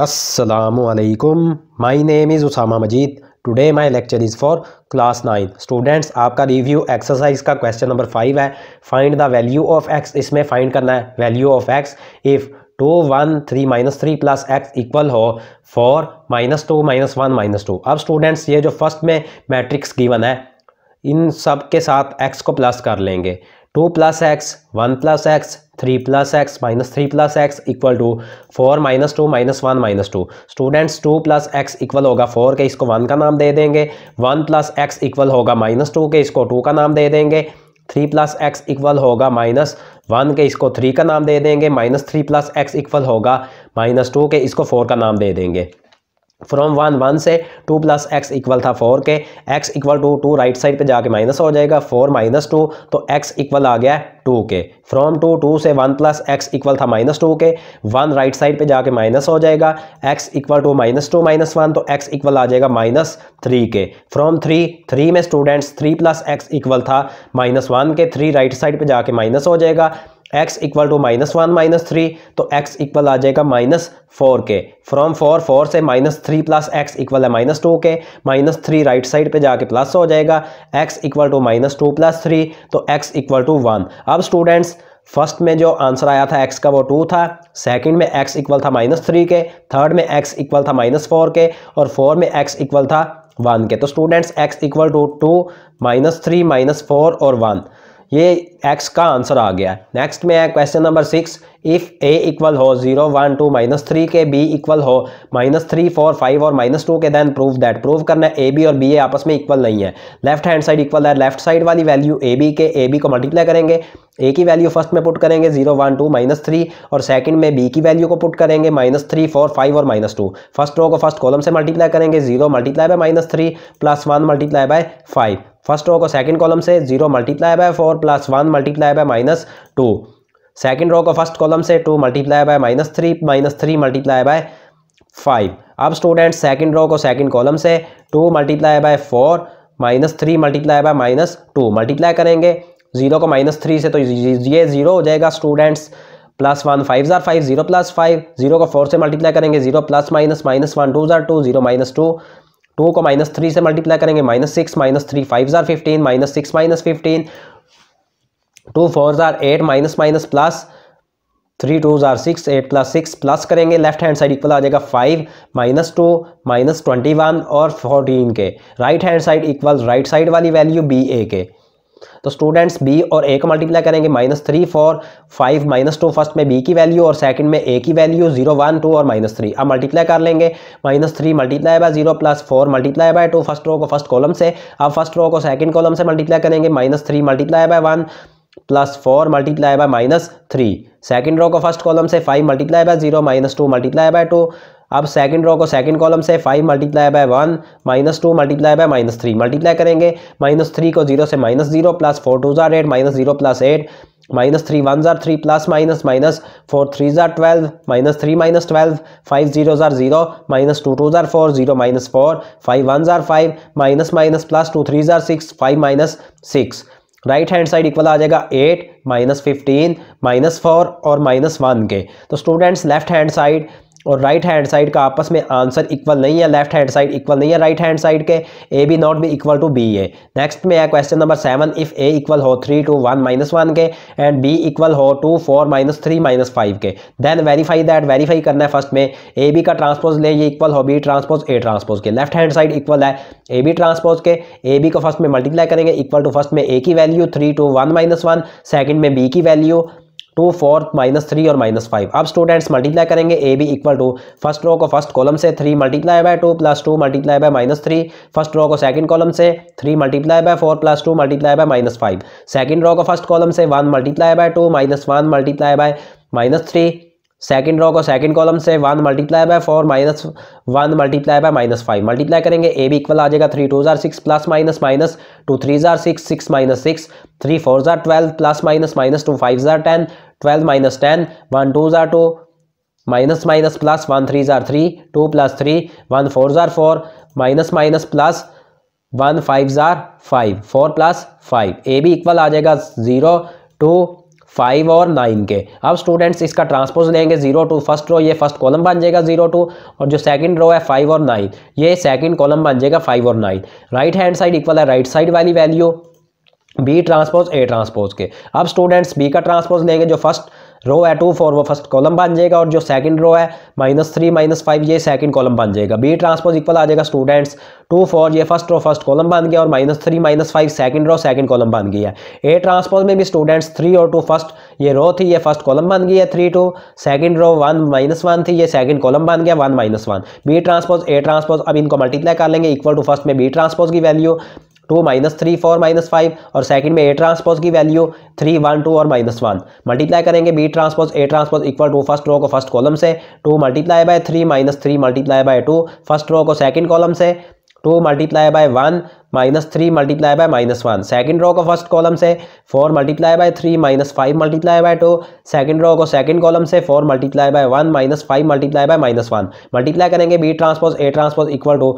असलकुम my name is Usama Majeed today my lecture is for class nine students आपका review exercise का question number five है find the value of x इसमें find करना है value of x if two one three minus three plus x equal हो four minus two minus one minus two अब students ये जो first में मैट्रिक्स गिवन है इन सब के साथ एक्स को प्लस कर लेंगे two plus x one plus x three plus x minus three plus x equal to four minus two minus one minus two students two plus x equal होगा four के इसको वन का नाम दे देंगे वन प्लस एक्स इक्वल होगा minus two के इसको टू का नाम दे देंगे थ्री प्लस एक्स इक्वल होगा माइनस वन के इसको थ्री का नाम दे देंगे minus three plus x equal होगा माइनस टू के इसको फोर का नाम दे देंगे फ्रॉम वन वन से टू प्लस एक्स इक्वल था फोर के x equal to two right side पे जाके माइनस हो जाएगा फोर माइनस टू तो एक्स इक्वल आ गया टू के फ्रॉम टू टू से वन प्लस एक्स इक्वल था माइनस टू के वन राइट साइड पे जाके माइनस हो जाएगा x equal to minus two minus one तो एक्स इक्वल आ जाएगा माइनस थ्री के फ्रॉम थ्री थ्री में students three plus x equal था माइनस वन के थ्री राइट साइड पर जाके माइनस हो जाएगा x equal to minus one minus three तो x इक्वल आ जाएगा माइनस फोर के फ्रॉम फोर फोर से minus three plus x equal है माइनस टू के माइनस थ्री राइट साइड पे जाके प्लस हो जाएगा x equal to minus two plus three तो x इक्वल टू वन अब स्टूडेंट्स फर्स्ट में जो आंसर आया था एक्स का वो टू था सेकंड में एक्स इक्वल था माइनस थ्री के थर्ड में एक्स इक्वल था माइनस फोर के और फोर में एक्स इक्वल था वन के तो students x equal to two minus three minus four और वन ये एक्स का आंसर आ गया नेक्स्ट में है question number six if A equal हो zero one two minus three के बी इक्वल हो माइनस थ्री फोर फाइव और माइनस टू के देन प्रूव दैट प्रूव करना है ए बी और बी ए आपस में इक्वल नहीं है लेफ्ट हैंड साइड इक्वल है लेफ्ट साइड वाली वैल्यू ए बी के ए बी को मल्टीप्लाई करेंगे ए की वैल्यू फर्स्ट में पुट करेंगे zero one two minus three और सेकंड में बी की वैल्यू को पुट करेंगे माइनस थ्री फोर फाइव और माइनस टू फर्स्ट रो को फर्स्ट कॉलम से मल्टीप्लाई करेंगे zero multiply by minus three plus one multiply by five first row को सेकंड कॉलम से zero multiply by four plus one multiply by minus two second row को first column से two multiply by minus three minus three multiply by five अब student second row को second column से two multiply by four minus three multiply by minus two multiply करेंगे zero को minus three से तो ये zero हो जाएगा स्टूडेंट्स प्लस वन फाइव ज़ार five zero plus five zero को फोर से मल्टीप्लाई करेंगे zero plus minus minus one to tsar two zero minus two two को माइनस थ्री से मल्टीप्लाई करेंगे minus six minus three five ज़ार fifteen minus six minus fifteen two four ज़ार eight minus minus plus three two ज़ार six eight plus six plus करेंगे left hand side equal आ जाएगा five minus two minus twenty one और fourteen के right hand side equal right side वाली value B A के तो students B और ए का मल्टीप्लाई करेंगे minus three four five minus two first में बी की वैल्यू और सेकंड में ए की वैल्यू जीरो वन टू और माइनस थ्री अब मल्टीप्लाई कर लेंगे minus three multiply by zero plus four multiply by two first row को फर्स्ट कॉलम से अब फर्स्ट रो को सेकंड कॉलम से मल्टीप्लाई करेंगे minus three multiply by one plus four multiply by minus three second row को first column से five multiply by zero minus two multiply by two अब second row को second column से five multiply by one minus two multiply by minus three multiply करेंगे minus three को zero से minus zero plus four two ज़ार eight minus zero plus eight minus three one ज़ार three plus minus minus four three ज़ार twelve minus three minus twelve five zero ज़ार zero minus two two ज़ार four zero minus four five one ज़ार five minus minus plus two three ज़ार six five minus six right hand side equal आ जाएगा eight minus fifteen minus four और minus one के तो students left hand side और right hand side का आपस में आंसर इक्वल नहीं है लेफ्ट हैंड साइड इक्वल नहीं है राइट हैंड साइड के A B not B equal to B A next में है question number seven if A equal हो three two one minus one के एंड बी इक्वल हो two four minus three minus five के then verify that verify करना है first में A B का ट्रांसपोज ले ये इक्वल हो बी ट्रांसपोज ए ट्रांसपोज के लेफ्ट हैंड साइड इक्वल है ए बी ट्रांसपोज के ए बी को फर्स्ट में मल्टीप्लाई करेंगे इक्वल टू फर्स्ट में ए की value three two one minus one second में बी की value two fourth minus three और माइनस फाइव अब स्टूडेंट्स मल्टीप्लाई करेंगे A B equal to first row को फर्स्ट कॉलम से three multiply by two plus two multiply by minus three first row को second column से three multiply by four plus two multiply by minus five second row को first column से one multiply by two minus one multiply by minus three second row को second column से one multiply by four minus one multiply by minus five multiply करेंगे A भी equal आ जाएगा three to jar six plus minus minus two three jar six six minus six three four जार twelve plus minus minus two five जार ten twelve minus ten one to jar two minus minus plus one three जार three two plus three one four जार four minus minus plus one five जार five four plus five A भी equal आ जाएगा zero two five और nine के अब students इसका ट्रांसपोज लेंगे जीरो टू फर्स्ट रो ये फर्स्ट कॉलम बन जाएगा जीरो टू और जो सेकंड रो है फाइव और नाइन ये सेकंड कॉलम बन जाएगा फाइव और nine right hand side equal है राइट साइड वाली value B transpose A transpose के अब स्टूडेंट्स बी का ट्रांसपोज लेंगे जो फर्स्ट रो है टू फोर वो फर्स्ट कॉलम बन जाएगा और जो सेकंड रो है माइनस थ्री माइनस फाइव ये सेकंड कॉलम बन जाएगा बी ट्रांसपोज इक्वल आ जाएगा स्टूडेंट्स टू फोर ये फर्स्ट रो फर्स्ट कॉलम बन गया और minus three minus five second row second column बन गया है ए ट्रांसपोज में भी स्टूडेंट्स थ्री और टू फर्स्ट ये रो थी ये फर्स्ट कॉलम बन गई है three two second row one minus one थी ये सेकंड कॉलम बन गया one minus one B transpose A transpose अब इनको मल्टीप्लाई कर लेंगे इक्वल टू फर्स्ट में बी ट्रांसपोज की value two minus three four minus five और सेकंड में ए ट्रांसपोज की वैल्यू थ्री वन टू और माइनस वन मल्टीप्लाई करेंगे B transpose A transpose equal to first row को फर्स्ट कॉलम से two multiply by three minus three multiply by two first row को second column से two multiply by one minus three multiply by minus one second row को first column से four multiply by three minus five multiply by two second row को second column से four multiply by one minus five multiply by minus one multiply करेंगे B transpose A transpose equal to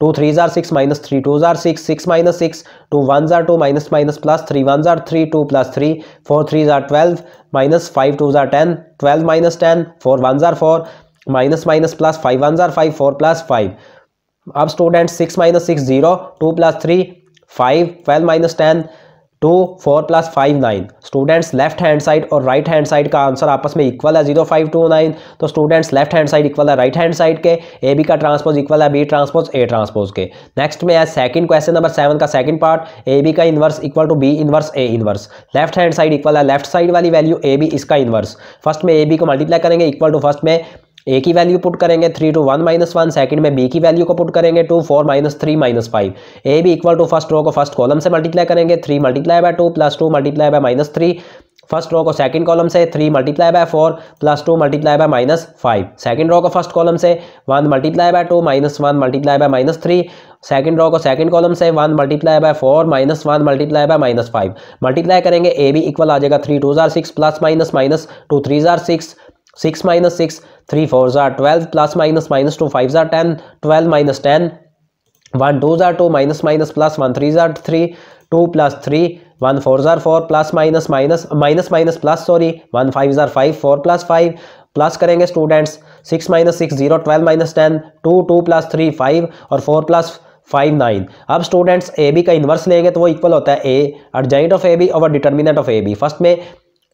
two threes are six minus three twos are six six minus six two ones are two minus minus ones are three two plus three four threes are twelve minus five twos are ten twelve minus ten four ones are four minus minus ones are five four plus five अब student six minus six zero two plus three five twelve minus ten two four plus five nine students left hand side और right hand side का answer आपस में equal है zero five two nine तो students left hand side equal है right hand side के A B का transpose equal है बी ट्रांसपोज ए ट्रांसपोज के नेक्स्ट में है सेकंड क्वेश्चन नंबर सेवन का सेकंड पार्ट ए बी का inverse equal to B inverse A inverse left hand side equal है left side वाली वैल्यू ए बी इसका inverse first में A B को मल्टीप्लाई करेंगे इक्वल टू फर्स्ट में A की वैल्यू पुट करेंगे three two one minus one second में बी की वैल्यू को पुट करेंगे two four minus three minus five A भी इक्वल टू फर्स्ट रो को फर्स्ट कॉलम से मल्टीप्लाई करेंगे three multiply by two plus two multiply by minus three first row को second column से three multiply by four plus two multiply by minus five second row को first column से one multiply by two minus one multiply by minus three second row को second column से one multiply by four minus one multiply by minus five multiply करेंगे A भी equal आ जाएगा three to jar six plus minus minus two three jar six six minus six three fours are twelve plus minus minus two fives are ten twelve minus ten one to tsar two minus minus plus one threes are three two plus three one fours are four plus minus minus minus minus plus sorry one five tsar five four plus five plus करेंगे students six minus six zero twelve minus ten two two plus three five और four plus five nine अब students A B का inverse लेंगे तो वो equal होता है adjoint of A B और determinant of A B first में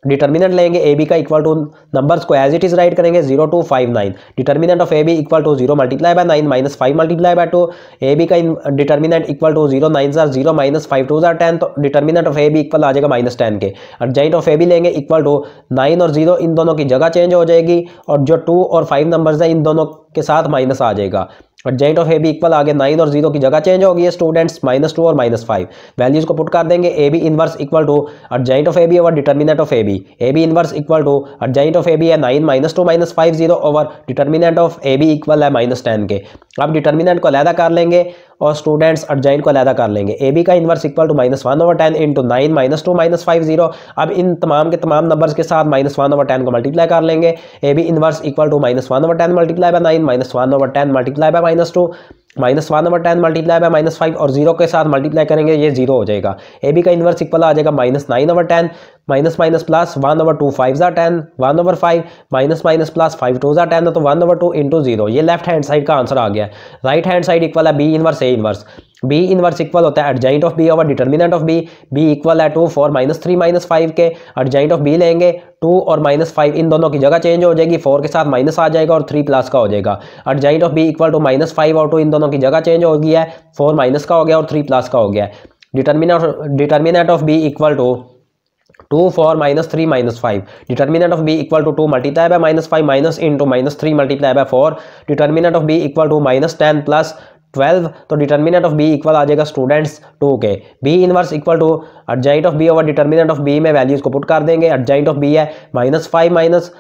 डिटर्मिनेंट लेंगे ए बी का इक्वल टू नंबर्स को एज इट इज राइट करेंगे zero two five nine determinant of A B equal to zero multiply by nine minus five multiply by two A B का determinant equal to zero nine are zero minus five to jar ten तो determinant of A B equal आ जाएगा minus ten के और adjoint of A B लेंगे equal to nine और zero इन दोनों की जगह चेंज हो जाएगी और जो टू और फाइव नंबर्स हैं इन दोनों के साथ माइनस आ जाएगा और adjoint of A B equal आगे नाइन और जीरो की जगह चेंज होगी स्टूडेंट्स माइनस टू और माइनस फाइव वैल्यूज को पुट कर देंगे A B inverse equal to और of A B over determinant of A B A B inverse equal to adjoint of A B है nine minus two minus five zero over determinant of A B equal है minus ten के अब determinant को अलहदा कर लेंगे और students अर्जाइन को अलहदा कर लेंगे ए बी का inverse equal to minus one over ten into nine minus two minus five zero अब इन तमाम के तमाम नंबर्स के साथ माइनस वन ओवर टेन को मल्टीप्लाई कर लेंगे A B inverse equal to minus one over ten multiply by nine minus one over ten multiply by minus two minus one number ten multiply by minus five और zero के साथ multiply करेंगे ये zero हो जाएगा A B का inverse equal आ जाएगा minus nine over ten minus minus plus one over two five ज़ा ten one over five minus minus plus five to ज़ा टेन तो one over two into zero ये left hand side का answer आ गया right hand side equal है B inverse A inverse B inverse equal होता है एडजाइंट ऑफ बी और determinant of B B equal है two four minus three minus five के एडजाइंट ऑफ बी लेंगे टू और माइनस फाइव इन दोनों की जगह चेंज हो जाएगी फोर के साथ माइनस आ जाएगा और थ्री प्लस का हो जाएगा adjoint of B equal to minus five और टू इन दोनों की जगह चेंज हो गया है फोर माइनस का हो गया और थ्री प्लस का हो गया है determinant determinant of B equal to two four minus three minus five determinant of B equal to two multiply by minus five minus into minus three multiply by four determinant of B equal to minus ten plus twelve तो determinant of B equal आ जाएगा students two के B inverse equal to adjoint of B over determinant of B में values को put कर देंगे अडजाइंट of B है minus five minus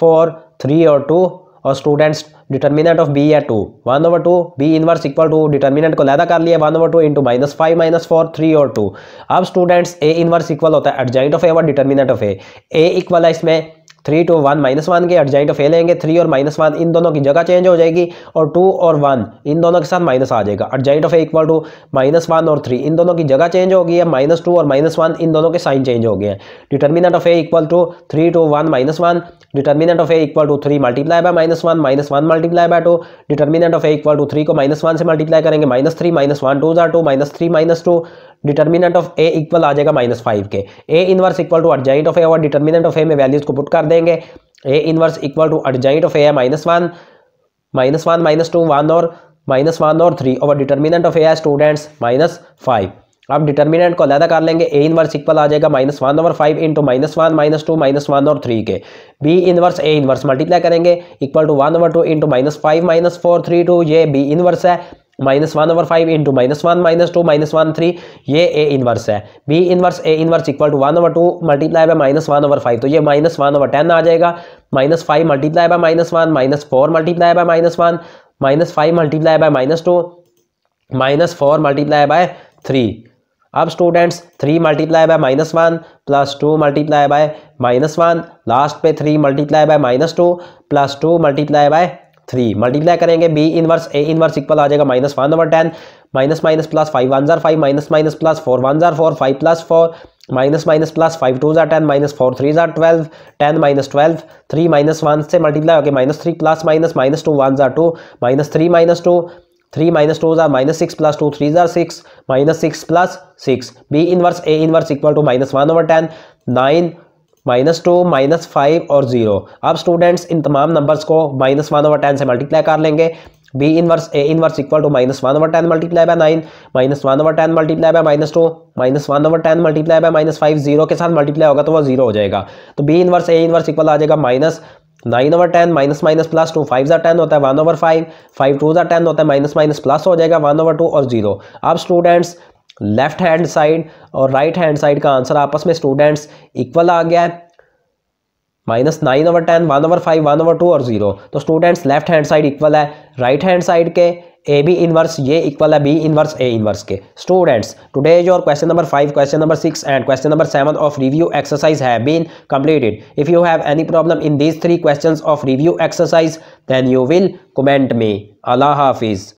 four three और टू और स्टूडेंट्स डिटर्मिनेंट ऑफ बी है two one over two B inverse equal to determinant को लैदा कर लिया one over two into minus five minus four three और टू अब स्टूडेंट्स ए इनवर्स इक्वल होता है अर्जेंट ऑफ ए और determinant of A A equal है इसमें three two one minus one के एडजाइंट फेल लेंगे थ्री और माइनस वन इन दोनों की जगह चेंज हो जाएगी और टू और वन इन दोनों के साथ माइनस आ जाएगा adjoint of A equal to minus one और थ्री इन दोनों की जगह चेंज हो गई है माइनस टू और माइनस वन इन दोनों के साइन चेंज हो गए हैं determinant of A equal to three two one minus one determinant of A equal to three multiply by minus one minus one multiply by two determinant of A equal to three को minus one से multiply करेंगे minus three minus one to jar two minus three minus two determinant of A equal आ जाएगा minus five के A inverse equal to adjoint of A और determinant of ए में values को put कर देंगे A inverse equal to adjoint of A minus one minus one minus two one और minus one और थ्री और determinant of A students minus five अब determinant को अलहदा कर लेंगे ए इनवर्स इक्वल आ जाएगा minus one over five into minus one minus two minus one और थ्री के B inverse A inverse multiply करेंगे equal to one over two into minus five minus four three two ये B inverse है minus one over five into minus one minus two minus one three ये A inverse है B inverse A inverse equal to one over two multiply by minus one over five तो ये minus one over ten आ जाएगा minus five multiply by minus one minus four multiply by minus one minus five multiply by minus two minus four multiply by three अब students three multiply by minus one plus two multiply by minus one last पे three multiply by minus two plus two multiply by three multiply करेंगे B inverse A inverse equal आ जाएगा minus one over ten minus minus plus five one जार five minus minus plus four one जार four five plus four minus minus plus five to jar ten minus four three जार twelve ten minus twelve three minus one से multiply हो गया minus three plus minus minus two one जार two minus three minus two three minus two जार minus six plus two three jar six minus six plus six B inverse A inverse equal to minus one over ten nine minus two minus five और zero अब students इन तमाम numbers को minus one over ten से multiply कर लेंगे B inverse A inverse equal to minus one over ten multiply by nine minus one over ten multiply by minus two minus one over ten multiply by minus five zero के साथ multiply होगा तो वो zero हो जाएगा तो B inverse A inverse equal आ जाएगा minus nine over ten minus minus plus two five ज़ा टेन होता है one over five five to ज़ा टेन होता है माइनस माइनस प्लस हो जाएगा वन ओवर टू और जीरो अब स्टूडेंट्स लेफ्ट हैंड साइड और राइट हैंड साइड का आंसर आपस में स्टूडेंट्स इक्वल आ गया है minus nine over ten one over five one over two और जीरो तो students left hand side equal है राइट हैंड साइड के ए बी इनवर्स ये इक्वल है बी इनवर्स ए इनवर्स के students today your question number five question number six and question number seven of review exercise have been completed if you have any problem in these three question of review exercise then you will comment me अल्लाह हाफिज़